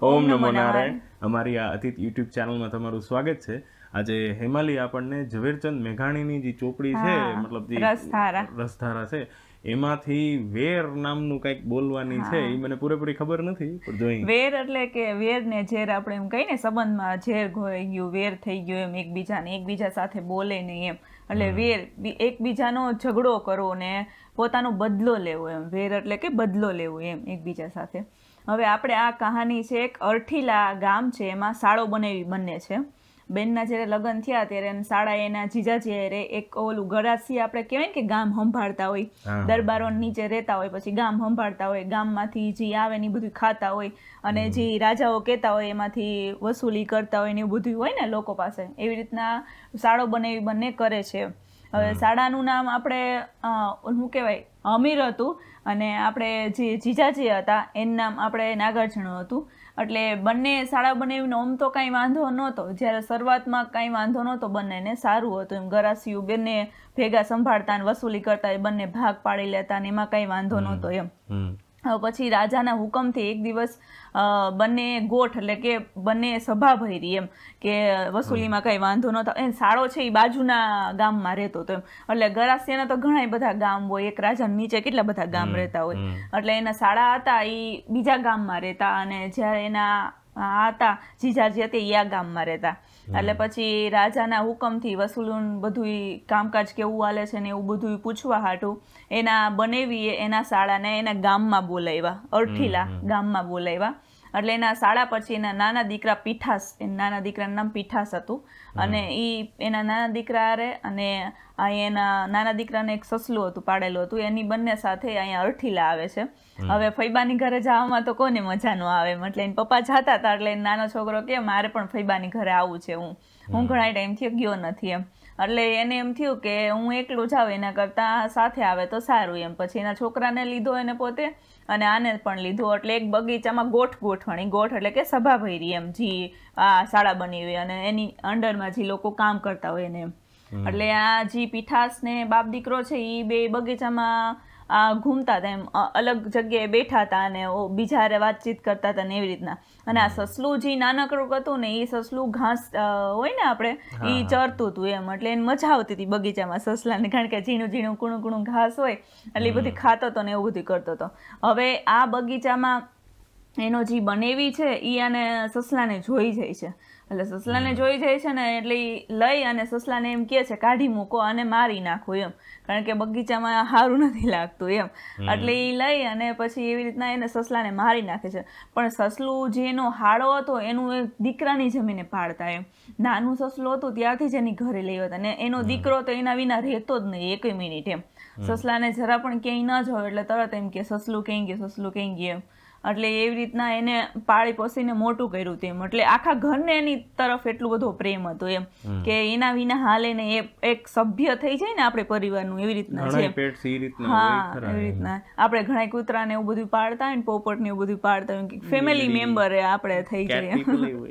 ઓમ નમો નારાયણ અમારી આ અતિત યુટ્યુબ ચેનલમાં તમારું સ્વાગત છે આજે હેમાલી આપણને ઝવેરચંદ મેઘાણીની જે ચોપડી છે મતલબ જે રસધારા છે એમાંથી વેર નામનું કંઈક બોલવાની છે એ મને પૂરેપૂરી ખબર નથી પણ જોઈ વેર એટલે કે વેર ને ઝેર આપણે એમ કહીને સંબંધમાં ઝેર ઘોરાઈ ગયું વેર થઈ ગયું એમ એકબીજાને એકબીજા સાથે બોલે ને એમ એટલે વેર એકબીજાનો ઝઘડો કરો ને પોતાનો બદલો લેવો એમ વેર એટલે કે બદલો લેવો એમ એકબીજા સાથે હવે આપણે આ કહાની છે એક અરઠીલા ગામ છે એમાં શાળો બનેવી બંને છે બેનના જ્યારે લગ્ન થયા ત્યારે શાળા એના જીજાજી અરે એક ઓલું ગરાસી આપણે કહેવાય કે ગામ સંભાળતા હોય દરબારો નીચે રહેતા હોય પછી ગામ સંભાળતા હોય ગામમાંથી જે આવે ને બધું ખાતા હોય અને જે રાજાઓ કહેતા હોય એમાંથી વસૂલી કરતા હોય ને એવું બધું હોય ને લોકો પાસે એવી રીતના શાળો બને એવી બંને કરે છે હવે શાળાનું નામ આપણે શું કહેવાય અમીર હતું અને આપણે જે જીજાજી હતા એનું નામ આપણે નાગાર્જુનું હતું એટલે બંને શાળા બનાવીને આમ તો કાંઈ વાંધો નહોતો જ્યારે શરૂઆતમાં કાંઈ વાંધો નહોતો બંનેને સારું હતું એમ ગરાસિયું બંને ભેગા સંભાળતા અને વસૂલી કરતા એ બંને ભાગ પાડી લેતા અને એમાં કાંઈ વાંધો નહોતો એમ પછી રાજાના હુકમથી એક દિવસ બંને ગોઠ એટલે કે બંને સભા ભરી એમ કે વસૂલીમાં કઈ વાંધો ન થાય સાળો છે એ બાજુના ગામમાં રહેતો હતો એમ એટલે ગરાસિયાના તો ઘણા બધા ગામ હોય એક રાજા નીચે કેટલા બધા ગામ રહેતા હોય એટલે એના સાળા હતા એ બીજા ગામમાં રહેતા અને જ્યારે એના હતા જીજાજી હતી એ આ ગામમાં રહેતા એટલે પછી રાજાના હુકમથી વસૂલું બધું કામકાજ કેવું હાલે છે ને એવું બધું પૂછવા હાટું એના બનેવીએ એના શાળાને એના ગામમાં બોલાવ્યા અરઠીલા ગામમાં બોલાવ્યા એટલે એના શાળા પછી એના નાના દીકરા પીઠાસ એના નાના દીકરાનું નામ પીઠાસ હતું અને એ એના નાના દીકરા આરે અને અહીંયા એના નાના દીકરાને એક સસલું હતું પાડેલું હતું એની બંને સાથે અહીંયા અરઠીલા આવે છે હવે ફૈબાની ઘરે જવામાં તો કોને મજા ન આવે એટલે એને પપ્પા જતા હતા એટલે નાનો છોકરો કે મારે પણ ફૈબાની ઘરે આવવું છે હું હું ઘણા ટાઈમથી ગયો નથી એમ એટલે એને એમ થયું કે હું એકલું જાઉં એના કરતાં સાથે આવે તો સારું એમ પછી એના છોકરાને લીધો એને પોતે અને આને પણ લીધો એટલે એક બગીચામાં ગોઠ ગોઠવણી ગોઠ એટલે કે સભા ભરી એમ જે આ શાળા બની હોય અને એની અંડરમાં જે લોકો કામ કરતા હોય એને એટલે આ જે પીઠાસ ને બાપ દીકરો છે એ બે બગીચામાં આ ઘૂમતા હતા એમ અલગ જગ્યાએ બેઠા હતા અને બીજા હારે વાતચીત કરતા હતા ને એવી રીતના અને આ સસલું જે નાનકડું હતું ને એ સસલું ઘાસ હોય ને આપણે એ ચરતું હતું એમ એટલે એને મજા આવતી હતી બગીચામાં સસલાને કારણ કે ઝીણું ઝીણું કુણું કુણું ઘાસ હોય એટલે એ બધી ખાતો હતો ને એવું બધું કરતો હતો હવે આ બગીચામાં એનો જે બનેવી છે એ આને સસલાને જોઈ જાય છે એટલે સસલાને જોઈ જાય છે ને એટલે લઈ અને સસલાને એમ કહે છે કાઢી મૂકો અને મારી નાખો એમ કારણ કે બગીચામાં સારું નથી લાગતું એમ એટલે એ લઈ અને પછી એવી રીતના એને સસલાને મારી નાખે છે પણ સસલું જેનો હાડો હતો એનું એ દીકરાની જમીને પાડતા એમ નાનું સસલું હતું ત્યારથી જ એની ઘરે લઈ હતા અને એનો દીકરો તો એના વિના રહેતો જ નહીં એકે મિનિટ એમ સસલાને જરા પણ ક્યાંય ન જવું એટલે તરત એમ કે સસલું ક્યાંય ગયું સસલું ક્યાંય ગયું એમ એટલે એવી રીતના એને પાળી પોસીને મોટું કર્યું તેમ એટલે આખા ઘરને એની તરફ એટલું બધો પ્રેમ હતો એમ કે એના વિના હાલે ને એ એક સભ્ય થઈ જાય ને આપણે પરિવારનું એવી રીતના હા એવી રીતના આપણે ઘણા કૂતરાને એવું બધું પાડતા હોય ને પોપટ ને એવું બધું પાડતા હોય ફેમિલી મેમ્બર આપણે થઈ જાય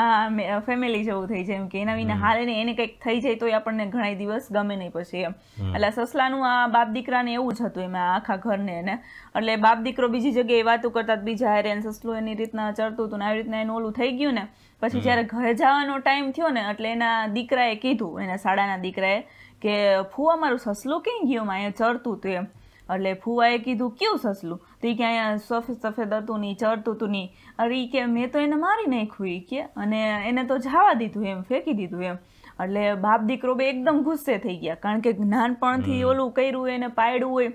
હા ફેમિલી જેવું થઈ જાય એમ કે એના વિના હાલે ને એને કંઈક થઈ જાય તો એ આપણને ઘણા દિવસ ગમે નહીં પછી એમ એટલે સસલાનું આ બાપ દીકરાને એવું જ હતું એમાં આખા ઘરને એને એટલે બાપ દીકરો બીજી જગ્યાએ વાતો કરતા સતત બીજા હેરેન સસલું એની રીતના ચડતું હતું ને આવી રીતના એનું ઓલું થઈ ગયું ને પછી જ્યારે ઘરે જવાનો ટાઈમ થયો ને એટલે એના દીકરાએ કીધું એના શાળાના દીકરાએ કે ફૂવા મારું સસલું ક્યાં ગયું માં અહીંયા ચડતું હતું એમ એટલે ફૂવાએ કીધું કયું સસલું તો એ કે અહીંયા સફેદ સફેદ હતું નહીં ચડતું હતું નહીં અરે એ કે મેં તો એને મારી નાખ્યું કે અને એને તો જવા દીધું એમ ફેંકી દીધું એમ એટલે બાપ દીકરો બે એકદમ ગુસ્સે થઈ ગયા કારણ કે નાનપણથી ઓલું કર્યું એને પાડ્યું હોય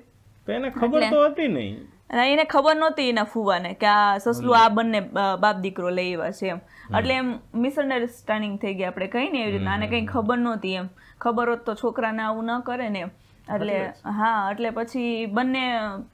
એને ખબર તો હતી નહીં અને એને ખબર નહોતી એના ફુવાને કે આ સસલું આ બંને બાપ દીકરો લઈ એવા છે એમ એટલે એમ મિસઅન્ડરસ્ટેન્ડિંગ થઈ ગઈ આપણે કંઈ ને એવી રીતના આને કંઈ ખબર નહોતી એમ ખબર હોત તો છોકરાને આવું ન કરે ને એટલે હા એટલે પછી બંને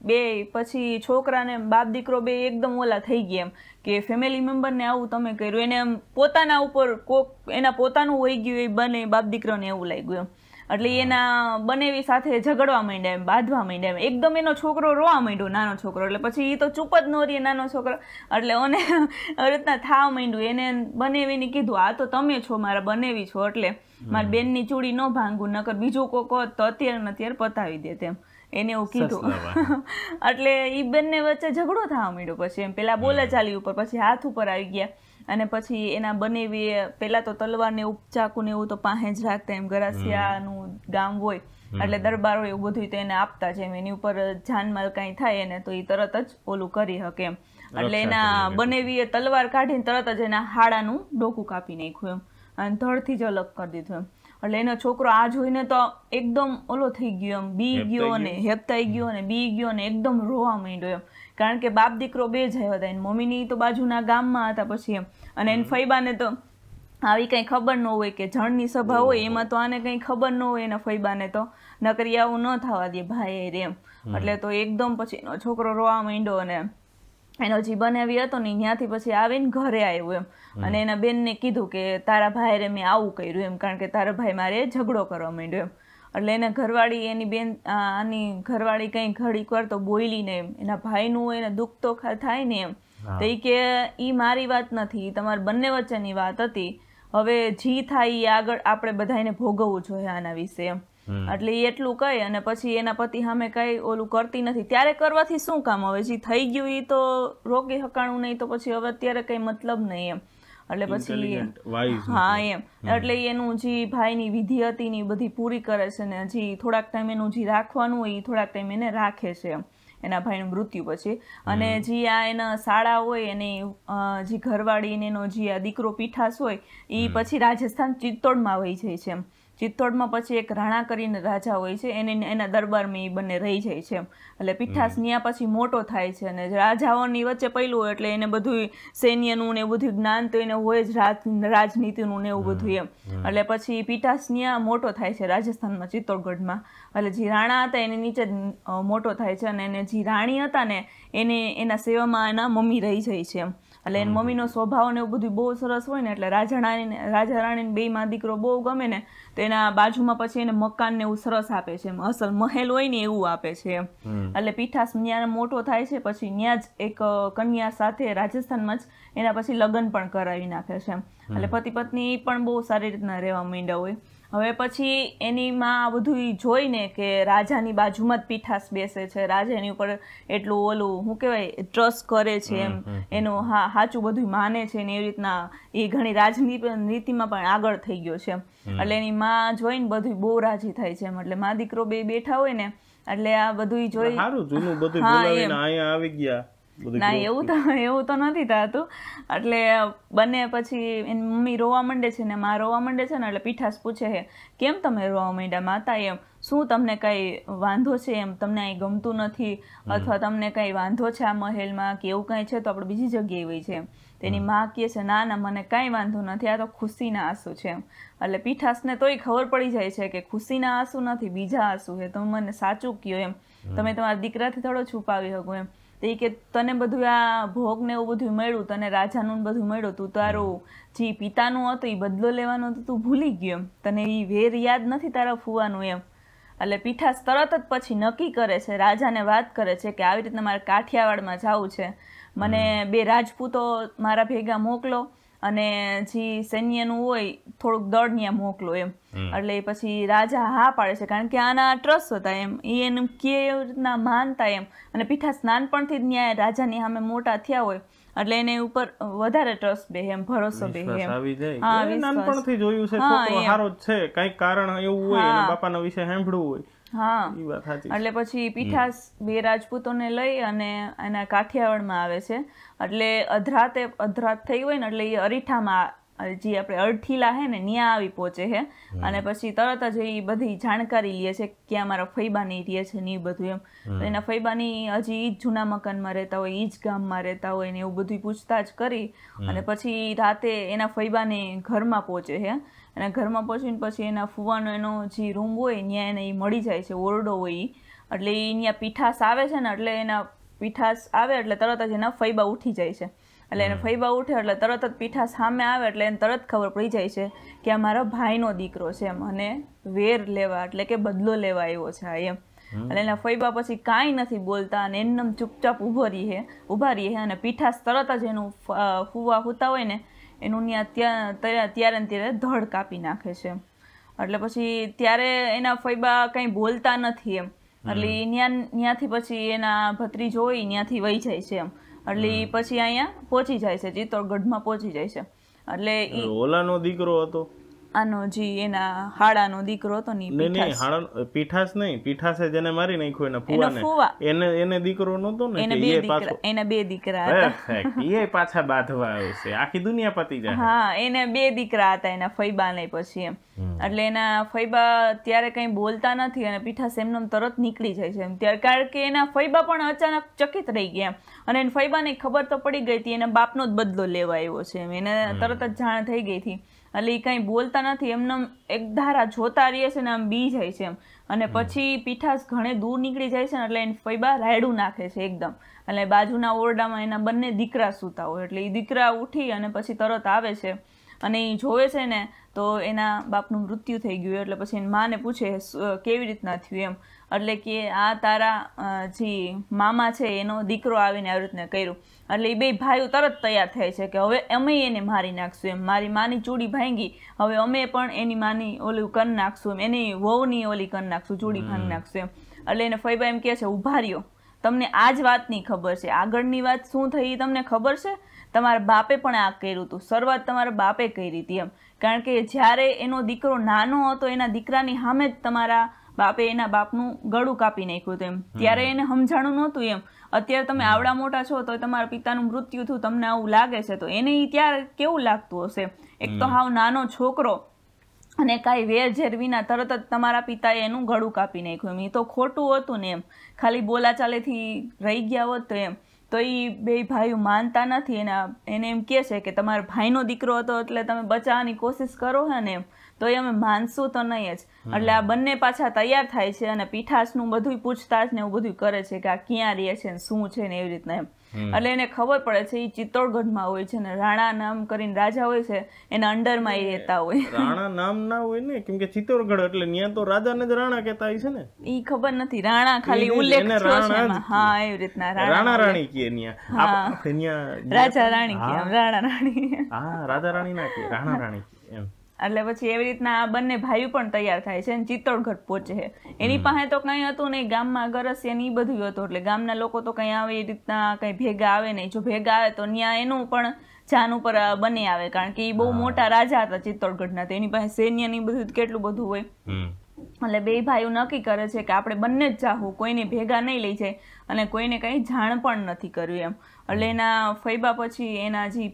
બે પછી છોકરાને બાપ દીકરો બે એકદમ ઓલા થઈ ગયા એમ કે ફેમિલી મેમ્બરને આવું તમે કર્યું એને એમ પોતાના ઉપર કોક એના પોતાનું હોઈ ગયું એ બંને બાપ દીકરોને એવું લાગ્યું એમ એટલે એના બનેવી સાથે ઝઘડવા માંડ્યા એમ બાંધવા માંડ્યા એમ એકદમ એનો છોકરો રોવા માંડ્યો નાનો છોકરો એટલે પછી એ તો ચૂપ જ ન રહીએ નાનો છોકરો એટલે ઓને રીતના થાવ માંડ્યું એને બનેવીને કીધું આ તો તમે છો મારા બનેવી છો એટલે મારી બેનની ચૂડી ન ભાંગું નકર બીજું બીજો કોકો તો અત્યારે ને અત્યારે પતાવી દે તેમ એને એવું કીધું એટલે એ બંને વચ્ચે ઝઘડો થવા માંડ્યો પછી એમ પેલા બોલા ચાલી ઉપર પછી હાથ ઉપર આવી ગયા અને પછી એના બનેવી પેલા તો તલવારને ઉપચાકુને એવું તો પાસે જ રાખતા એમ ગરાસિયાનું ગામ હોય એટલે દરબારો એવું બધું તો એને આપતા એમ એની ઉપર જાનમાલ કાંઈ થાય એને તો એ તરત જ ઓલું કરી શકે એમ એટલે એના બનેવી એ તલવાર કાઢીને તરત જ એના હાડાનું ડોકું કાપી નાખ્યું એમ અને ધડથી જ અલગ કરી દીધું એમ એટલે એનો છોકરો આ જોઈને તો એકદમ ઓલો થઈ ગયો એમ બી ગયો અને હેપતાઈ ગયો અને બી ગયો અને એકદમ રોવા માંડ્યો એમ કારણ કે બાપ દીકરો બે જ આવ્યા હતા એની મમ્મીની તો બાજુના ગામમાં હતા પછી એમ અને એની ફૈબાને તો આવી કંઈ ખબર ન હોય કે જળની સભા હોય એમાં તો આને કંઈ ખબર ન હોય એના ફૈબાને તો નકરી આવું ન થવા દે ભાઈ એમ એટલે તો એકદમ પછી એનો છોકરો રોવા માંડ્યો અને એનો જે બનાવી હતો ને ત્યાંથી પછી આવીને ઘરે આવ્યો એમ અને એના બેનને કીધું કે તારા ભાઈ રે મેં આવું કર્યું એમ કારણ કે તારા ભાઈ મારે ઝઘડો કરવા માંડ્યો એમ એટલે એને ઘરવાળી એની બેન આની ઘરવાળી કંઈ ઘડીક વાર તો બોયલી ને એમ એના ભાઈનું એને દુઃખ તો થાય ને એમ તો એ કે એ મારી વાત નથી તમારી બંને વચ્ચેની વાત હતી હવે જી થાય એ આગળ આપણે બધાને ભોગવવું જોઈએ આના વિશે એમ એટલે એ એટલું કહે અને પછી એના પતિ સામે કઈ ઓલું કરતી નથી ત્યારે કરવાથી શું કામ હવે જે થઈ ગયું એ તો રોકી હકાણું નહીં તો પછી હવે અત્યારે કઈ મતલબ નહીં એમ એટલે પછી હા એમ એટલે એનું જે ભાઈની વિધિ હતી ને એ બધી પૂરી કરે છે ને હજી થોડાક ટાઈમ એનું જે રાખવાનું હોય એ થોડાક ટાઈમ એને રાખે છે એમ એના ભાઈનું મૃત્યુ પછી અને જે આ એના શાળા હોય એને જે ઘરવાળી એનો જે આ દીકરો પીઠાસ હોય એ પછી રાજસ્થાન ચિત્તોડમાં વહી જાય છે એમ ચિત્તોડમાં પછી એક રાણા કરીને રાજા હોય છે એને એના દરબારમાં એ બંને રહી જાય છે એટલે પીઠાસ ન્યા પછી મોટો થાય છે અને રાજાઓની વચ્ચે પહેલું એટલે એને બધું સૈન્યનું ને બધું જ્ઞાન તો એને હોય જ રાજ રાજનીતિનું ને એવું બધું એમ એટલે પછી પીઠાસ ન્યા મોટો થાય છે રાજસ્થાનમાં ચિત્તોડગઢમાં એટલે જે રાણા હતા એની નીચે મોટો થાય છે અને એને જે રાણી હતા ને એને એના સેવામાં એના મમ્મી રહી જાય છે એમ એટલે એની મમ્મીનો સ્વભાવ ને એવું બધું બહુ સરસ હોય ને એટલે રાજા રાણીને રાજા રાણીને બેયમાં દીકરો બહુ ગમે ને તો એના બાજુમાં પછી એને મકાન ને એવું સરસ આપે છે અસલ મહેલ હોય ને એવું આપે છે એમ એટલે પીઠાસ ન્યા મોટો થાય છે પછી ન્યા જ એક કન્યા સાથે રાજસ્થાનમાં જ એના પછી લગ્ન પણ કરાવી નાખે છે એટલે પતિ પત્ની પણ બહુ સારી રીતના રહેવા માંડ્યા હોય હવે પછી એનીમાં આ બધું જોઈને કે રાજાની બાજુમાં જ પીઠાસ બેસે છે રાજા એની ઉપર એટલું ઓલું શું કહેવાય ટ્રસ્ટ કરે છે એમ એનું હા સાચું બધું માને છે ને એવી રીતના એ ઘણી રાજનીતિમાં પણ આગળ થઈ ગયો છે એટલે એની માં જોઈને બધું બહુ રાજી થાય છે એમ એટલે મા દીકરો બે બેઠા હોય ને એટલે આ બધું જોઈ સારું જૂનું બધું બોલાવીને અહીંયા આવી ગયા ના એવું તો એવું તો નથી થતું એટલે બને પછી એની મમ્મી રોવા માંડે છે ને માં રોવા માંડે છે ને એટલે પીઠાસ પૂછે છે કેમ તમે રોવા માંડ્યા માતા એમ શું તમને કંઈ વાંધો છે એમ તમને અહીં ગમતું નથી અથવા તમને કંઈ વાંધો છે આ મહેલમાં કે એવું કંઈ છે તો આપણે બીજી જગ્યાએ હોય છે તેની માં કહે છે ના ના મને કાંઈ વાંધો નથી આ તો ખુશીના આંસુ છે એમ એટલે પીઠાસને તોય ખબર પડી જાય છે કે ખુશીના આંસુ નથી બીજા આંસુ છે તમે મને સાચું કહ્યો એમ તમે તમારા દીકરાથી થોડો છુપાવી શકો એમ તો એ કે તને બધું આ ભોગ ને એવું બધું મળ્યું તને રાજાનું બધું મળ્યું તું તારું જે પિતાનું હતું એ બદલો લેવાનો હતો તું ભૂલી ગયો એમ તને એ વેર યાદ નથી તારા ફૂવાનું એમ એટલે પીઠાસ તરત જ પછી નક્કી કરે છે રાજાને વાત કરે છે કે આવી રીતે મારે કાઠિયાવાડમાં જવું છે મને બે રાજપૂતો મારા ભેગા મોકલો અને જે સૈન્યનું હોય થોડુંક દળ ત્યાં મોકલો એમ એટલે પછી રાજા હા પાડે છે કારણ કે આના ટ્રસ્ટ હતા એમ એ એને કે રીતના માનતા એમ અને પીઠા સ્નાન પણથી જ ત્યાં રાજાની સામે મોટા થયા હોય એટલે એને ઉપર વધારે ટ્રસ્ટ બે એમ ભરોસો બે એમ નાનપણથી જોયું છે સારો જ છે કઈ કારણ એવું હોય બાપાના વિશે સાંભળવું હોય હા એટલે પછી પીઠાસ બે રાજપૂતોને લઈ અને એના કાઠિયાવાડમાં આવે છે એટલે અધરાતે અધરાત થઈ હોય ને એટલે એ અરીઠામાં જે આપણે અડઠીલા હે ને ન્યા આવી પહોંચે છે અને પછી તરત જ એ બધી જાણકારી લે છે ક્યાં મારા ફૈબાની રહે છે ને એ બધું એમ એના ફૈબાની હજી એ જ જૂના મકાનમાં રહેતા હોય એ જ ગામમાં રહેતા હોય ને એવું બધું પૂછતાછ કરી અને પછી રાતે એના ફૈબાને ઘરમાં પહોંચે છે અને ઘરમાં પહોંચીને પછી એના ફૂવાનો એનો જે રૂમ હોય ત્યાં એને એ મળી જાય છે ઓરડો હોય એ એટલે એ ત્યાં પીઠાસ આવે છે ને એટલે એના પીઠાસ આવે એટલે તરત જ એના ફૈબા ઉઠી જાય છે એટલે એને ફૈબા ઉઠે એટલે તરત જ પીઠા સામે આવે એટલે એને તરત ખબર પડી જાય છે કે આ મારા ભાઈનો દીકરો છે એમ અને વેર લેવા એટલે કે બદલો લેવા આવ્યો છે આ એમ એટલે એના ફૈબા પછી કાંઈ નથી બોલતા અને એમનેમ ચૂપચાપ ઊભો રહીએ ઊભા રહીએ અને પીઠાસ તરત જ એનું ફુવા ફૂતા હોય ને એનું ત્યાં ત્યારે ત્યારે ધડ કાપી નાખે છે એટલે પછી ત્યારે એના ફૈબા કંઈ બોલતા નથી એમ એટલે ત્યાંથી પછી એના ભત્રીજો હોય ત્યાંથી વહી જાય છે એમ એટલે પછી અહીંયા પહોંચી જાય છે ચિત્તોડગઢમાં પહોંચી જાય છે એટલે ઓલાનો દીકરો હતો આનો જે એના હાડાનો દીકરો હતો ને નહીં નહીં હાડા પીઠાસ નહીં પીઠાસે જેને મારી નાખ્યો એના ફુવાને એને એને દીકરો નહોતો ને એને બે દીકરા એને બે દીકરા હતા એ પાછા બાંધવા આવશે આખી દુનિયા પતી જાય હા એને બે દીકરા હતા એના ફઈબાને પછી એમ એટલે એના ફૈબા ત્યારે કઈ બોલતા નથી અને પીઠાસ એમનો તરત નીકળી જાય છે કારણ કે એના ફૈબા પણ અચાનક ચકિત રહી ગયા અને એને ફઈબાને ખબર તો પડી ગઈ હતી એના બાપનો જ બદલો લેવા આવ્યો છે એમ એને તરત જ જાણ થઈ ગઈ હતી એટલે એ કંઈ બોલતા નથી એમને એક ધારા જોતા રહીએ છે ને આમ બી જાય છે એમ અને પછી પીઠાસ ઘણે દૂર નીકળી જાય છે ને એટલે એને ફૈબા રાયડું નાખે છે એકદમ એટલે બાજુના ઓરડામાં એના બંને દીકરા સૂતા હોય એટલે એ દીકરા ઉઠી અને પછી તરત આવે છે અને એ જોવે છે ને તો એના બાપનું મૃત્યુ થઈ ગયું એટલે પછી એની માને પૂછે કેવી રીતના થયું એમ એટલે કે આ તારા જે મામા છે એનો દીકરો આવીને આવી રીતને કર્યું એટલે એ બે ભાઈઓ તરત તૈયાર થાય છે કે હવે અમે એને મારી નાખશું એમ મારી માની ચૂડી ભાંગી હવે અમે પણ એની માની ઓલું કર નાખશું એમ એની વહુની ઓલી કરી નાખશું ચૂડી ભાંગી નાખશું એમ એટલે એને ફઈબા એમ કહે છે ઉભા રહ્યો તમને આ જ વાતની ખબર છે આગળની વાત શું થઈ એ તમને ખબર છે તમારા બાપે પણ આ કર્યું હતું શરૂઆત તમારા બાપે કરી હતી એમ કારણ કે જ્યારે એનો દીકરો નાનો હતો એના દીકરાની સામે જ તમારા બાપે એના બાપનું ગળું કાપી નાખ્યું તેમ ત્યારે એને સમજાણું નહોતું એમ અત્યારે તમે આવડા મોટા છો તો તમારા પિતાનું મૃત્યુ થયું તમને આવું લાગે છે તો એને ત્યારે કેવું લાગતું હશે એક તો હાવ નાનો છોકરો અને કાંઈ વેરઝેર વિના તરત જ તમારા પિતાએ એનું ગળું કાપી નાખ્યું એમ એ તો ખોટું હતું ને એમ ખાલી બોલાચાલેથી રહી ગયા હોત તો એમ તો એ બે ભાઈઓ માનતા નથી એના એને એમ કહે છે કે તમારા ભાઈનો દીકરો હતો એટલે તમે બચાવવાની કોશિશ કરો હે ને એમ તો એ અમે માનશું તો નહીં જ એટલે આ બંને પાછા તૈયાર થાય છે અને પીઠાસનું બધું પૂછતાછ ને એવું બધું કરે છે કે આ ક્યાં રહે છે ને શું છે ને એવી રીતના એમ એટલે એને ખબર પડે છે એ ચિત્તોડગઢમાં હોય છે ને રાણા નામ કરીને રાજા હોય છે એના અંડરમાં એ રહેતા હોય રાણા નામ ના હોય ને કેમ કે ચિત્તોડગઢ એટલે ત્યાં તો રાજાને જ રાણા કહેતા હોય છે ને એ ખબર નથી રાણા ખાલી ઉલ્લેખ થયો છે હા એવી રીતના રાણા રાણી કે ત્યાં રાજા રાણી કે રાણા રાણી હા રાજા રાણી ના કે રાણા રાણી એમ એટલે પછી એવી રીતના આ બંને ભાઈઓ પણ તૈયાર થાય છે ચિત્તોડગઢ પહોંચે છે એની પાસે તો કંઈ હતું નહીં ગામમાં ગરસ એને બધું હતું એટલે ગામના લોકો તો કંઈ આવે એ રીતના કંઈ ભેગા આવે નહીં જો ભેગા આવે તો ત્યાં એનું પણ જાન ઉપર બની આવે કારણ કે એ બહુ મોટા રાજા હતા ચિત્તોડગઢના તો એની પાસે સૈન્યની બધું કેટલું બધું હોય એટલે બે ભાઈઓ નક્કી કરે છે કે આપણે બંને જ જાહું કોઈને ભેગા નહીં લઈ જાય અને કોઈને કંઈ જાણ પણ નથી કર્યું એમ એટલે એના ફૈબા પછી એના જે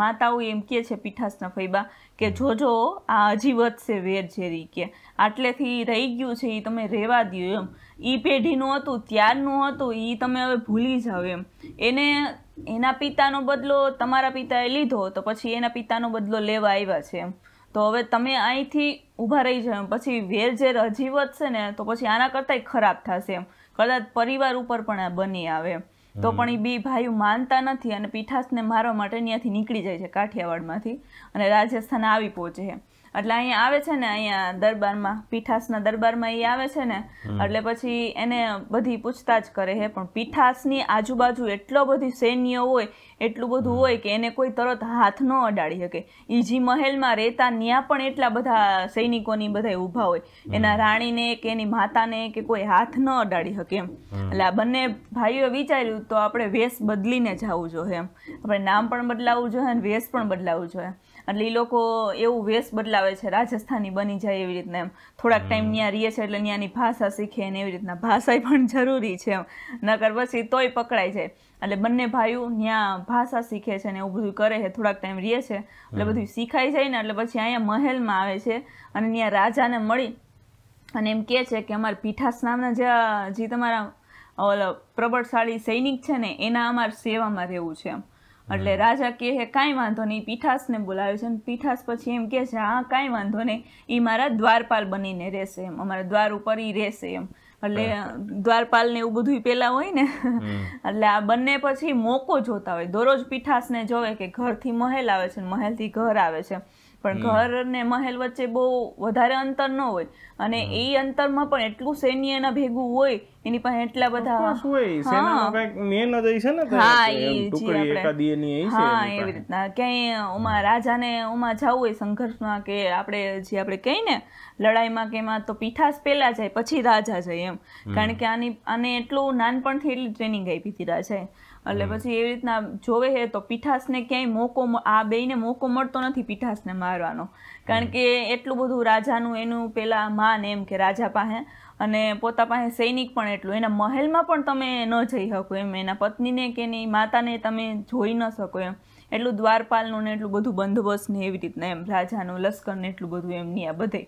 માતાઓ એમ કે છે પીઠાસના ફૈબા કે જોજો આ હજી વધશે વેર વેરઝેરી કે આટલેથી રહી ગયું છે એ તમે રહેવા દો એમ એ પેઢીનું હતું ત્યારનું હતું એ તમે હવે ભૂલી જાઓ એમ એને એના પિતાનો બદલો તમારા પિતાએ લીધો તો પછી એના પિતાનો બદલો લેવા આવ્યા છે એમ તો હવે તમે અહીંથી ઊભા રહી જાઓ પછી વેર વેરઝેર હજી વધશે ને તો પછી આના કરતાંય ખરાબ થશે એમ કદાચ પરિવાર ઉપર પણ આ બની આવે એમ તો પણ એ બે ભાઈઓ માનતા નથી અને પીઠાસને મારવા માટે ત્યાંથી નીકળી જાય છે કાઠિયાવાડમાંથી અને રાજસ્થાન આવી પહોંચે છે એટલે અહીંયા આવે છે ને અહીંયા દરબારમાં પીઠાસના દરબારમાં એ આવે છે ને એટલે પછી એને બધી પૂછતાછ કરે હે પણ પીઠાસની આજુબાજુ એટલો બધી સૈન્ય હોય એટલું બધું હોય કે એને કોઈ તરત હાથ ન અડાડી શકે ઈજી જી મહેલમાં રહેતા ત્યાં પણ એટલા બધા સૈનિકોની બધા ઊભા હોય એના રાણીને કે એની માતાને કે કોઈ હાથ ન અડાડી શકે એમ એટલે આ બંને ભાઈઓ વિચાર્યું તો આપણે વેશ બદલીને જવું જોઈએ એમ આપણે નામ પણ બદલાવવું જોઈએ અને વેશ પણ બદલાવવું જોઈએ એટલે એ લોકો એવું વેશ બદલાવે છે રાજસ્થાની બની જાય એવી રીતના એમ થોડાક ટાઈમ ત્યાં રહીએ છે એટલે ત્યાંની ભાષા શીખે ને એવી રીતના ભાષા પણ જરૂરી છે એમ નકર પછી તોય પકડાય જાય એટલે બંને ભાઈઓ ત્યાં ભાષા શીખે છે ને એવું બધું કરે છે થોડાક ટાઈમ રહે છે એટલે બધું શીખાઈ જાય ને એટલે પછી અહીંયા મહેલમાં આવે છે અને ત્યાં રાજાને મળી અને એમ કહે છે કે અમારા પીઠાસ નામના જે જે તમારા પ્રબળશાળી સૈનિક છે ને એના અમારે સેવામાં રહેવું છે એમ એટલે રાજા કે છે કાંઈ વાંધો નહીં પીઠાસને બોલાવ્યો છે અને પીઠાસ પછી એમ કે છે હા કાંઈ વાંધો નહીં એ મારા દ્વારપાલ બનીને રહેશે એમ અમારા દ્વાર ઉપર એ રહેશે એમ એટલે દ્વારપાલ ને એવું બધું પેલા હોય ને એટલે આ બંને પછી મોકો જોતા હોય દરરોજ પીઠાસને જોવે કે ઘરથી મહેલ આવે છે મહેલથી ઘર આવે છે પણ ઘર અને મહેલ વચ્ચે બહુ વધારે અંતર ન હોય અને એ અંતરમાં પણ એટલું સૈન્ય એના ભેગું હોય એની પાસે એટલા બધા હા એવી રીતના ક્યાંય રાજા ને ઓમાં જવું હોય સંઘર્ષમાં કે આપણે જે આપણે કહીએ ને લડાઈમાં કે એમાં તો પીઠાસ પહેલા જાય પછી રાજા જાય એમ કારણ કે આની આને એટલું નાનપણથી એટલી ટ્રેનિંગ આપી હતી રાજાએ એટલે પછી એવી રીતના જોવે છે તો પીઠાસને ક્યાંય મોકો આ બેયને મોકો મળતો નથી પીઠાસને મારવાનો કારણ કે એટલું બધું રાજાનું એનું પેલા માન એમ કે રાજા પાસે અને પોતા પાસે સૈનિક પણ એટલું એના મહેલમાં પણ તમે ન જઈ શકો એમ એના પત્નીને કે એની માતાને તમે જોઈ ન શકો એમ એટલું દ્વારપાલનું ને એટલું બધું બંદોબસ્ત ને એવી રીતના એમ રાજાનું લશ્કરને એટલું બધું એમની આ બધે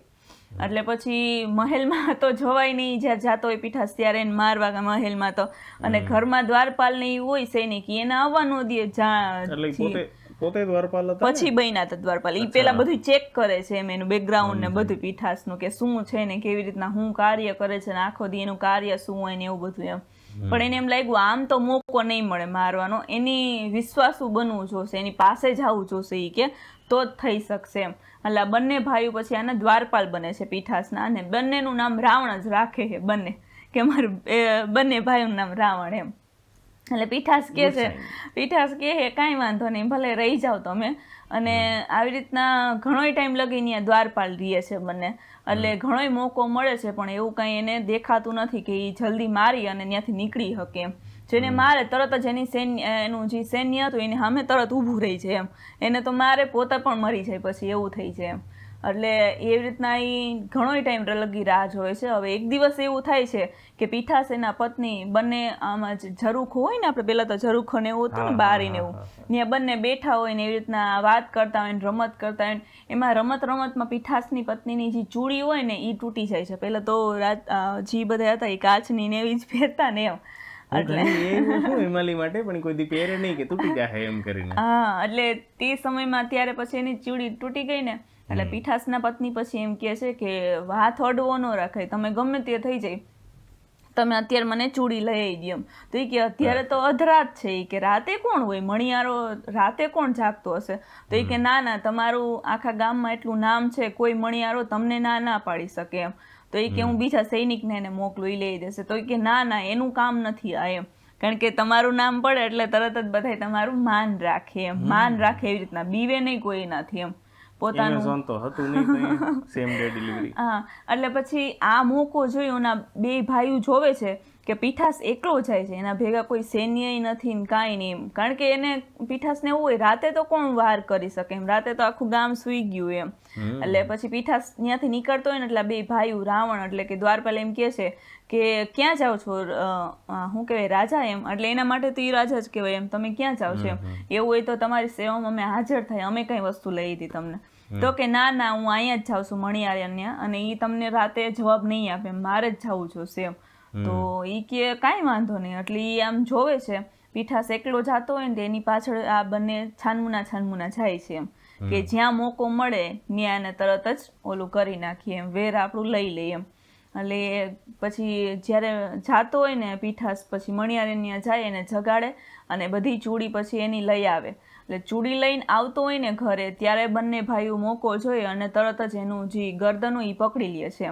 એટલે પછી મહેલમાં તો જવાય નહીં જ્યારે જાતો હોય પીઠાસ ત્યારે એને મારવા મહેલમાં તો અને ઘરમાં દ્વારપાલ ને હોય સૈનિક એને આવવા નો દે પોતે દ્વારપાલ હતા પછી બન્યા હતા દ્વારપાલ એ પેલા બધું ચેક કરે છે એમ એનું બેકગ્રાઉન્ડ ને બધું પીઠાસનું કે શું છે ને કેવી રીતના હું કાર્ય કરે છે ને આખો દી એનું કાર્ય શું હોય ને એવું બધું એમ પણ એને એમ લાગ્યું આમ તો મોકો નહીં મળે મારવાનો એની વિશ્વાસુ બનવું જોશે એની પાસે જવું જોશે એ કે તો જ થઈ શકશે એમ એટલે બંને ભાઈઓ પછી આને દ્વારપાલ બને છે પીઠાસના અને બંનેનું નામ રાવણ જ રાખે છે બંને કે મારું બંને ભાઈનું નામ રાવણ એમ એટલે પીઠાસ કે છે પીઠાસ કે હે કાંઈ વાંધો નહીં ભલે રહી જાઓ તમે અને આવી રીતના ઘણોય ટાઈમ લગીને ત્યાં દ્વારપાલ રહીએ છે બંને એટલે ઘણોય મોકો મળે છે પણ એવું કાંઈ એને દેખાતું નથી કે એ જલ્દી મારી અને ત્યાંથી નીકળી શકે એમ જેને મારે તરત જ એની સૈન્ય એનું જે સૈન્ય હતું એની સામે તરત ઊભું રહી છે એમ એને તો મારે પોતે પણ મરી જાય પછી એવું થઈ જાય એમ એટલે એવી રીતના એ ઘણો ટાઈમ લગી રાહ જોવે છે હવે એક દિવસ એવું થાય છે કે એના પત્ની બંને આમાં ઝરૂખો હોય ને આપણે પહેલાં તો ઝરૂખો ને એવું હતું ને બારી એવું ત્યાં બંને બેઠા હોય ને એવી રીતના વાત કરતા હોય ને રમત કરતા હોય ને એમાં રમત રમતમાં પીઠાસની પત્નીની જે ચૂડી હોય ને એ તૂટી જાય છે પહેલાં તો રાત જે બધા હતા એ કાચની ને એવી જ પહેરતા ને એમ એટલે હિમાલય માટે પણ કોઈ દી નહીં કે હા એટલે તે સમયમાં ત્યારે પછી એની ચૂડી તૂટી ગઈ ને એટલે પીઠાસના પત્ની પછી એમ કહે છે કે હાથ અડવો ન રાખે તમે ગમે તે થઈ જાય તમે અત્યારે મને ચૂડી લઈ આવી એમ તો એ કે અત્યારે તો અધરાત છે એ કે રાતે કોણ હોય મણિયારો રાતે કોણ જાગતો હશે તો એ કે ના ના તમારું આખા ગામમાં એટલું નામ છે કોઈ મણિયારો તમને ના ના પાડી શકે એમ તો એ કે હું બીજા સૈનિકને એને મોકલું એ લઈ દેશે તો એ કે ના ના એનું કામ નથી આ એમ કારણ કે તમારું નામ પડે એટલે તરત જ બધાય તમારું માન રાખે એમ માન રાખે એવી રીતના બીવે નહીં કોઈ એનાથી એમ પોતાનું તો હતું નહીં સેમ ડે ડિલિવરી હા એટલે પછી આ મોકો જોયો ના બે ભાઈઓ જોવે છે કે પીઠાસ એકલો જાય છે એના ભેગા કોઈ સૈન્ય નથી ને કાંઈ નહીં કારણ કે એને પીઠાસને એવું હોય રાતે તો કોણ વાર કરી શકે એમ રાતે તો આખું ગામ સુઈ ગયું એમ એટલે પછી પીઠાસ ત્યાંથી નીકળતો હોય ને એટલે બે ભાઈઓ રાવણ એટલે કે દ્વારપાલ એમ કહે છે કે ક્યાં જાઓ છો હું કહેવાય રાજા એમ એટલે એના માટે તો એ રાજા જ કહેવાય એમ તમે ક્યાં જાઓ છો એમ એવું હોય તો તમારી સેવામાં અમે હાજર થાય અમે કઈ વસ્તુ લઈ હતી તમને તો કે ના ના હું અહીંયા જ જાઉં છું મણિયારણ્યા અને એ તમને રાતે જવાબ નહીં આપે મારે જ જવું છું સેમ તો એ કે કાંઈ વાંધો નહીં એટલે એ આમ જોવે છે પીઠા એકલો જાતો હોય ને તેની પાછળ આ બંને છાનમુના છાનમુના જાય છે એમ કે જ્યાં મોકો મળે ત્યાં એને તરત જ ઓલું કરી નાખીએ એમ વેર આપણું લઈ લઈએ એમ એટલે પછી જ્યારે જાતો હોય ને પીઠાસ પછી ત્યાં જાય એને જગાડે અને બધી ચૂડી પછી એની લઈ આવે એટલે ચૂડી લઈને આવતો હોય ને ઘરે ત્યારે બંને ભાઈઓ મોકો જોઈએ અને તરત જ એનું જે ગરદનું એ પકડી લે છે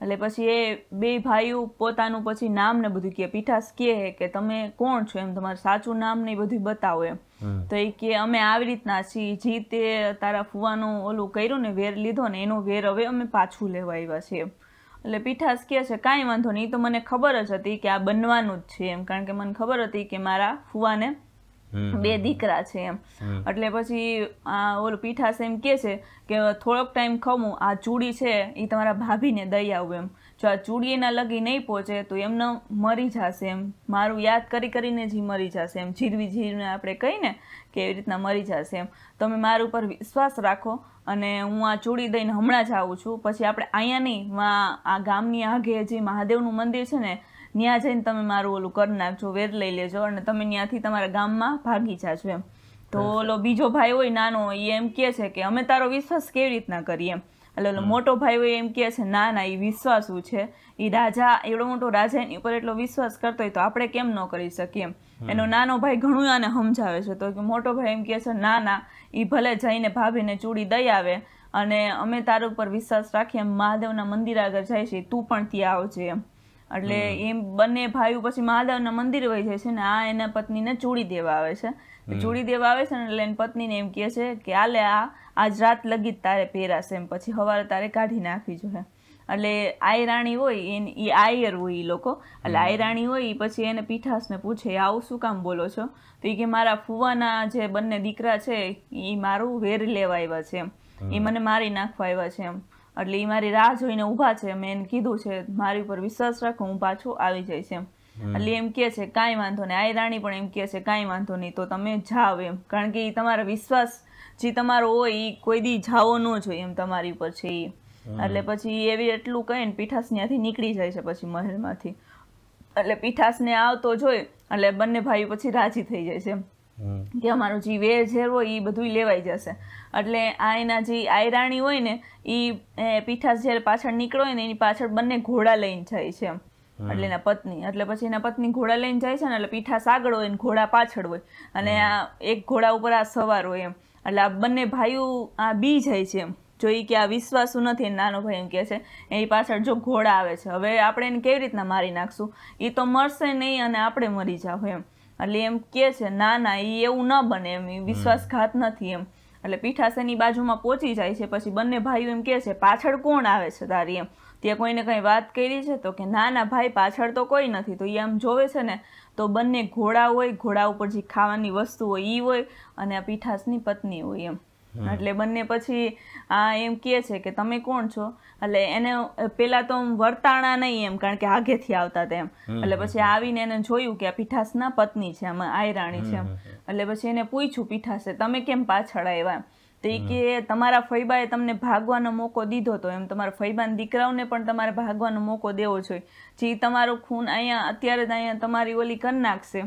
એટલે પછી એ બે ભાઈઓ પોતાનું પછી નામ ને બધું કહે પીઠાસ કહે કે તમે કોણ છો એમ તમારું સાચું નામ ને બધું બતાવો એમ તો એ કે અમે આવી રીતના છીએ જે તે તારા ફુવાનું ઓલું કર્યું ને વેર લીધો ને એનો વેર હવે અમે પાછું લેવા આવ્યા છીએ એટલે પીઠાસ કહે છે કાંઈ વાંધો નહીં તો મને ખબર જ હતી કે આ બનવાનું જ છે એમ કારણ કે મને ખબર હતી કે મારા ફુવાને બે દીકરા છે એમ એટલે પછી આ ઓલું પીઠાસ એમ કે છે કે થોડોક ટાઈમ ખમું આ ચૂડી છે એ તમારા ભાભીને દઈ આવું એમ જો આ ચૂડી એના લગી નહીં પહોંચે તો એમને મરી જશે એમ મારું યાદ કરી કરીને જ મરી જશે એમ જીરવી જીરને આપણે કહીને કે એવી રીતના મરી જશે એમ તમે મારા ઉપર વિશ્વાસ રાખો અને હું આ ચૂડી દઈને હમણાં જ આવું છું પછી આપણે અહીંયા નહીં આ ગામની આગે જે મહાદેવનું મંદિર છે ને ત્યાં જઈને તમે મારું ઓલું કરી નાખજો વેર લઈ લેજો અને તમે ત્યાંથી તમારા ગામમાં ભાગી જાજો એમ તો ઓલો બીજો ભાઈ હોય નાનો એ એમ કહે છે કે અમે તારો વિશ્વાસ કેવી રીતના કરીએ એમ એટલે ઓલો મોટો ભાઈ હોય એમ કહે છે ના ના એ વિશ્વાસું છે એ રાજા એવડો મોટો રાજા એની ઉપર એટલો વિશ્વાસ કરતો હોય તો આપણે કેમ ન કરી શકીએ એનો નાનો ભાઈ ઘણું આને સમજાવે છે તો મોટો ભાઈ એમ કહે છે ના ના એ ભલે જઈને ભાભીને ચૂડી દઈ આવે અને અમે તારા ઉપર વિશ્વાસ રાખીએ એમ મહાદેવના મંદિર આગળ જાય છે તું પણ ત્યાં આવજે એમ એટલે એમ બંને ભાઈઓ પછી મહાદેવના મંદિર વહી જાય છે ને આ એના પત્નીને ચૂડી દેવા આવે છે ચૂડી દેવા આવે છે ને એટલે એની પત્નીને એમ કહે છે કે આલે આ આજ રાત લગી તારે પહેરાશે એમ પછી સવારે તારે કાઢી નાખવી જોઈએ એટલે આઈ રાણી હોય એ આયર હોય એ લોકો એટલે આઈ રાણી હોય એ પછી એને પીઠાસને પૂછે આવું શું કામ બોલો છો તો એ કે મારા ફુવાના જે બંને દીકરા છે એ મારું વેર લેવા આવ્યા છે એમ એ મને મારી નાખવા આવ્યા છે એમ એટલે એ મારી રાહ જોઈને ઉભા છે મેં એને કીધું છે મારી ઉપર વિશ્વાસ રાખો હું પાછો આવી જઈશ એમ એટલે એમ કે છે કાંઈ વાંધો નહીં આઈ રાણી પણ એમ કે છે કાંઈ વાંધો નહીં તો તમે જાઓ એમ કારણ કે એ તમારો વિશ્વાસ જે તમારો હોય એ કોઈ દી જાવો ન જોઈએ એમ તમારી ઉપર છે એ એટલે પછી એવી એટલું કહીને પીઠાસ ત્યાંથી નીકળી જાય છે પછી મહેલમાંથી એટલે પીઠાસને આવતો જોઈ એટલે બંને ભાઈઓ પછી રાજી થઈ જાય છે એમ કે અમારો જે વેર ઝેર હોય એ બધું લેવાઈ જશે એટલે આ એના જે આયરાણી હોય ને એ પીઠાસ જ્યારે પાછળ નીકળો ને એની પાછળ બંને ઘોડા લઈને જાય છે એમ એટલે એના પત્ની એટલે પછી એના પત્ની ઘોડા લઈને જાય છે ને એટલે પીઠાસ આગળ હોય ને ઘોડા પાછળ હોય અને આ એક ઘોડા ઉપર આ સવાર હોય એમ એટલે આ બંને ભાઈઓ આ બી જાય છે એમ જોઈ કે આ વિશ્વાસુ નથી નાનો ભાઈ એમ કે છે એની પાછળ જો ઘોડા આવે છે હવે આપણે એને કેવી રીતના મારી નાખશું એ તો મરશે નહીં અને આપણે મરી જાવ એમ એટલે એમ કે છે ના ના એ એવું ન બને એમ વિશ્વાસઘાત નથી એમ એટલે પીઠાસેની બાજુમાં પહોંચી જાય છે પછી બંને ભાઈઓ એમ કે છે પાછળ કોણ આવે છે તારી એમ ત્યાં કોઈને કંઈ વાત કરી છે તો કે ના ના ભાઈ પાછળ તો કોઈ નથી તો એ આમ જોવે છે ને તો બંને ઘોડા હોય ઘોડા ઉપર જે ખાવાની વસ્તુ હોય એ હોય અને આ પીઠાસની પત્ની હોય એમ એટલે બંને પછી આ એમ કહે છે કે તમે કોણ છો એટલે એને પેલા તો વર્તાણા નહીં એમ કારણ કે આગેથી આવતા તેમ એટલે પછી આવીને એને જોયું કે આ પીઠાસના પત્ની છે આમાં આયરાણી છે એટલે પછી એને પૂછ્યું પીઠાસે તમે કેમ પાછળ આવ્યા તો એ કે તમારા ફૈબાએ તમને ભાગવાનો મોકો દીધો હતો એમ તમારા ફૈબાના દીકરાઓને પણ તમારે ભાગવાનો મોકો દેવો જોઈએ જે તમારો ખૂન અહીંયા અત્યારે જ અહીંયા તમારી ઓલી કરી નાખશે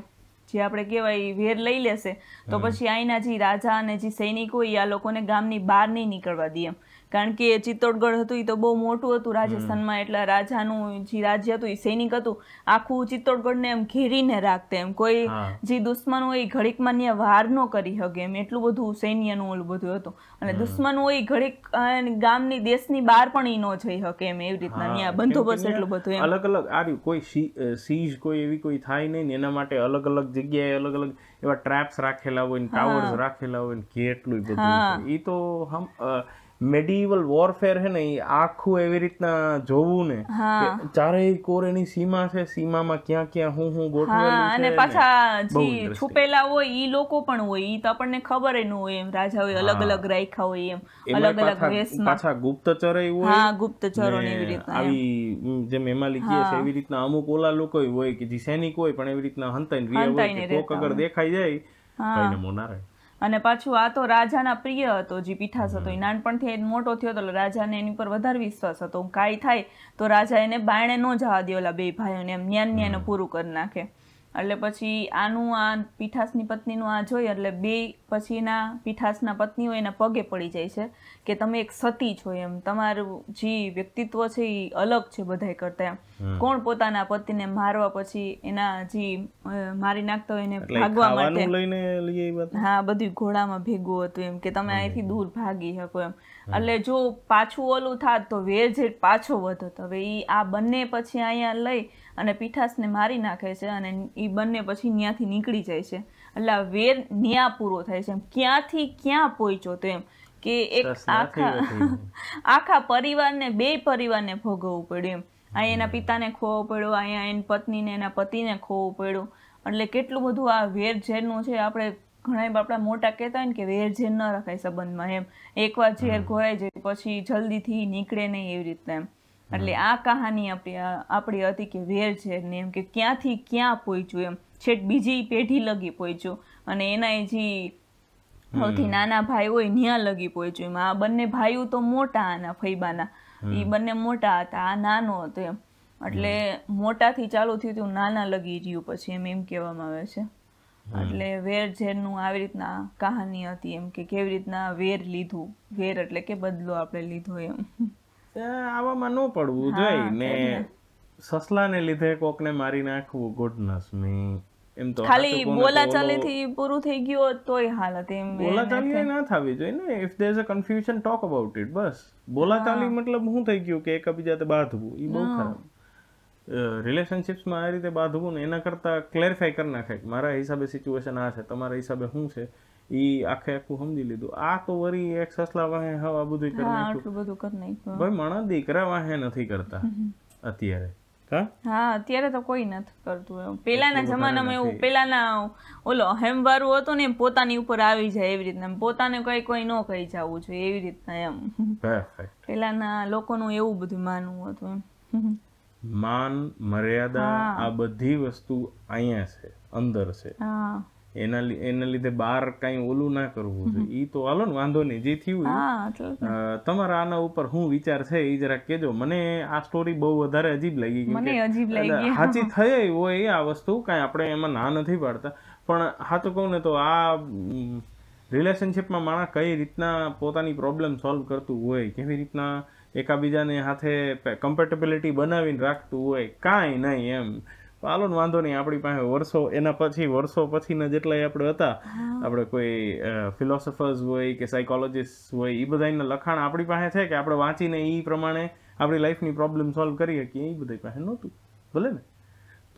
જે આપણે કહેવાય વેર લઈ લેશે તો પછી અહીંના જે રાજા અને જે સૈનિકો એ આ લોકોને ગામની બહાર નહીં નીકળવા દે એમ કારણ કે ચિત્તોડગઢ હતું એ તો બહુ મોટું હતું રાજસ્થાનમાં એટલે રાજાનું જે રાજ્ય હતું એ સૈનિક હતું આખું ચિત્તોડગઢને એમ ઘેરીને રાખતા એમ કોઈ જે દુશ્મન હોય એ ઘડીકમાં ત્યાં વાર ન કરી શકે એમ એટલું બધું સૈન્યનું ઓલું બધું હતું અને દુશ્મન હોય એ ઘડીક ગામની દેશની બહાર પણ એ ન જઈ શકે એમ એવી રીતના ત્યાં બંદોબસ્ત એટલું બધું અલગ અલગ આવ્યું કોઈ સીઝ કોઈ એવી કોઈ થાય નહીં એના માટે અલગ અલગ જગ્યાએ અલગ અલગ એવા ટ્રેપ્સ રાખેલા હોય ટાવર્સ રાખેલા હોય ને કેટલું બધું એ તો હમ મેડિવલ વોરફેર હે ને એ આખું એવી રીતના જોવું ને ચારેય કોરેની સીમા છે સીમામાં ક્યાં ક્યાં હું હું ગોઠવેલું છે અને પાછા જે છુપેલા હોય ઈ લોકો પણ હોય ઈ તો આપણને ખબર ન હોય એમ રાજાઓએ અલગ અલગ રાખ્યા હોય એમ અલગ અલગ વેશમાં પાછા ગુપ્તચર હોય હા ગુપ્તચરો ને એવી રીતના આવી જેમ એમાં લીધી છે એવી રીતના અમુક ઓલા લોકો હોય કે જે સૈનિક હોય પણ એવી રીતના હંતાઈને રહ્યા હોય કે કોક અગર દેખાઈ જાય ભાઈને મોના રહે અને પાછું આ તો રાજાના પ્રિય હતો જે પીઠાસ હતો એ નાનપણથી મોટો થયો હતો રાજાને એની પર વધારે વિશ્વાસ હતો કાંઈ થાય તો રાજા એને બાયણે ન જવા દે ઓલા બે ભાઈઓને એમ ન્યાન ન્યાને પૂરું કરી નાખે એટલે પછી આનું આ પીઠાસની પત્નીનું આ જોઈ એટલે બે પછીના પીઠાસના પત્નીઓ એના પગે પડી જાય છે કે તમે એક સતી છો એમ તમારું જે વ્યક્તિત્વ છે એ અલગ છે બધાય કરતા એમ કોણ પોતાના પતિને મારવા પછી એના જે મારી નાખતો એને ભાગવા માટે હા બધું ઘોડામાં ભેગું હતું એમ કે તમે અહીંથી દૂર ભાગી શકો એમ એટલે જો પાછું ઓલું થાત તો વેર જેટ પાછો વધત હવે એ આ બંને પછી અહીંયા લઈ અને પીઠાસને મારી નાખે છે અને એ બંને પછી ન્યાથી નીકળી જાય છે એટલે આ વેર ન્યા પૂરો થાય છે ક્યાંથી ક્યાં પહોંચ્યો તો એમ કે એક આખા આખા પરિવારને બે પરિવારને ભોગવવું પડ્યું એમ અહીંયા એના પિતાને ખોવો પડ્યો અહીંયા એની પત્નીને એના પતિને ખોવો પડ્યો એટલે કેટલું બધું આ વેર વેરઝેરનું છે આપણે ઘણા આપણા મોટા કહેતા હોય ને કે વેર વેરઝેર ન રખાય સંબંધમાં એમ એકવાર ઝેર ઘોરાઈ જાય પછી જલ્દીથી નીકળે નહીં એવી રીતના એમ એટલે આ કહાની આપણી આપણી હતી કે વેર છે ને એમ કે ક્યાંથી ક્યાં પહોંચ્યું એમ છેક બીજી પેઢી લગી પહોંચ્યું અને એના જે સૌથી નાના ભાઈ હોય ન્યા લગી પહોંચ્યું એમાં આ બંને ભાઈઓ તો મોટા આના ફૈબાના એ બંને મોટા હતા આ નાનો હતો એમ એટલે મોટાથી ચાલુ થયું હતું નાના લગી ગયું પછી એમ એમ કહેવામાં આવે છે એટલે વેર ઝેરનું આવી રીતના કહાની હતી એમ કે કેવી રીતના વેર લીધું વેર એટલે કે બદલો આપણે લીધો એમ આવામાં ન પડવું જોઈએ ને સસલાને લીધે કોકને મારી નાખવું ગુડનેસ મી એમ તો ખાલી બોલા ચાલીથી પૂરું થઈ ગયું તોય હાલત એમ બોલા ચાલી ના થવી જોઈએ ને if there is a confusion talk about it બસ બોલા ચાલી મતલબ શું થઈ ગયું કે એકબીજાને બાંધવું ઈ બહુ ખરાબ રિલેશનશિપ્સમાં આ રીતે બાંધવું ને એના કરતાં ક્લેરિફાઈ કરી નાખે મારા હિસાબે સિચ્યુએશન આ છે તમારા હિસાબે હું છે ઈ આખે આખું સમજી લીધું આ તો વરી એક સસલા વાહે હવે આ બધું કરી નાખ્યું બધું કરી નાખ્યું ભાઈ મણા દીકરા વાહે નથી કરતા અત્યારે હા અત્યારે તો કોઈ નથી કરતું એવું પેલાના જમાનામાં એવું પેલાના ઓલો હેમવારું હતું ને પોતાની ઉપર આવી જાય એવી રીતના પોતાને કઈ કોઈ ન કહી જવું જોઈએ એવી રીતના એમ પેલાના લોકોનું એવું બધું માનવું હતું એમ માન મર્યાદા આ બધી વસ્તુ અહીંયા છે અંદર છે હા એના એના લીધે બહાર કઈ ઓલું ના કરવું જોઈએ ઈ તો હાલો ને વાંધો નહીં જે થયું તમારા આના ઉપર શું વિચાર છે એ જરા કેજો મને આ સ્ટોરી બહુ વધારે અજીબ લાગી ગઈ સાચી થઈ હોય આ વસ્તુ કાંઈ આપણે એમાં ના નથી પાડતા પણ હા તો કહું ને તો આ રિલેશનશિપમાં માણસ કઈ રીતના પોતાની પ્રોબ્લેમ સોલ્વ કરતું હોય કેવી રીતના એકાબીજાને હાથે કમ્પેટેબિલિટી બનાવીને રાખતું હોય કાંઈ નહીં એમ પાલો ને વાંધો નહીં આપણી પાસે વર્ષો એના પછી વર્ષો પછીના જેટલા આપણે હતા આપણે કોઈ ફિલોસોફર્સ હોય કે સાયકોલોજીસ્ટ હોય એ બધા લખાણ આપણી પાસે છે કે આપણે વાંચીને એ પ્રમાણે આપણી લાઈફની પ્રોબ્લેમ સોલ્વ કરી શકીએ એ બધી પાસે નહોતું ભલે ને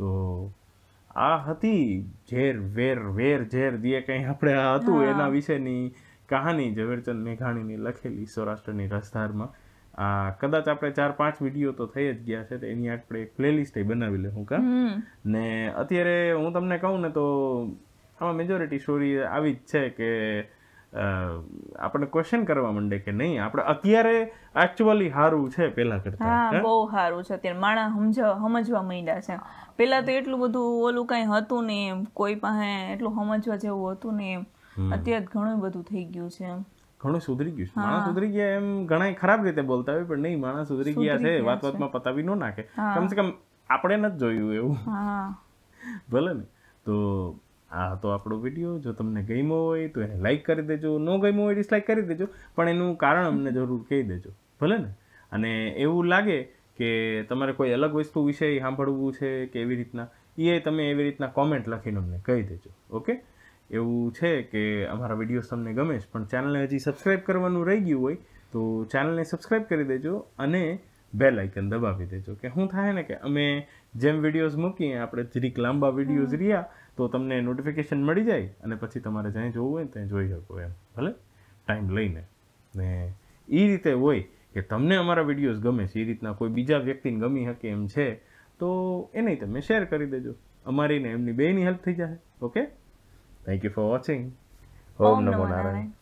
તો આ હતી ઝેર વેર વેર ઝેર દે કંઈ આપણે આ હતું એના વિશેની કહાની ઝવેરચંદ મેઘાણીની લખેલી સૌરાષ્ટ્રની રસધારમાં આ કદાચ આપણે ચાર પાંચ વિડીયો તો થઈ જ ગયા છે તો એની આપણે એક પ્લેલિસ્ટ બનાવી લે કા ને અત્યારે હું તમને કહું ને તો આમાં મેજોરિટી સ્ટોરી આવી જ છે કે આપણે ક્વેશ્ચન કરવા માંડે કે નહીં આપણે અત્યારે એકચ્યુઅલી સારું છે પેલા કરતા હા બહુ સારું છે અત્યારે માણા સમજ સમજવા માંડ્યા છે પેલા તો એટલું બધું ઓલું કઈ હતું એમ કોઈ પાસે એટલું સમજવા જેવું હતું એમ અત્યારે ઘણું બધું થઈ ગયું છે એમ ઘણું સુધરી ગયું માણસ સુધરી ગયા એમ ઘણા ખરાબ રીતે બોલતા હોય પણ નહીં માણસ સુધરી ગયા છે વાત વાતમાં પતાવી ન નાખે કમ કમ આપણે નથી જોયું એવું ભલે ને તો આ હતો આપણો વિડીયો જો તમને ગમ્યો હોય તો એને લાઈક કરી દેજો ન ગમ્યો હોય ડિસલાઈક કરી દેજો પણ એનું કારણ અમને જરૂર કહી દેજો ભલે ને અને એવું લાગે કે તમારે કોઈ અલગ વસ્તુ વિશે સાંભળવું છે કે એવી રીતના એ તમે એવી રીતના કોમેન્ટ લખીને અમને કહી દેજો ઓકે એવું છે કે અમારા વિડીયોઝ તમને ગમે છે પણ ચેનલને હજી સબસ્ક્રાઈબ કરવાનું રહી ગયું હોય તો ચેનલને સબસ્ક્રાઈબ કરી દેજો અને બે લાઇકન દબાવી દેજો કે શું થાય ને કે અમે જેમ વિડીયોઝ મૂકીએ આપણે જરીક લાંબા વિડીયોઝ રહ્યા તો તમને નોટિફિકેશન મળી જાય અને પછી તમારે જ્યાં જોવું હોય ત્યાં જોઈ શકો એમ ભલે ટાઈમ લઈને ને એ રીતે હોય કે તમને અમારા વિડીયોઝ ગમે છે એ રીતના કોઈ બીજા વ્યક્તિને ગમી શકે એમ છે તો એને તમે શેર કરી દેજો અમારી ને એમની બેની હેલ્પ થઈ જશે okay Thank you for watching. Om, Om Namo Narayana.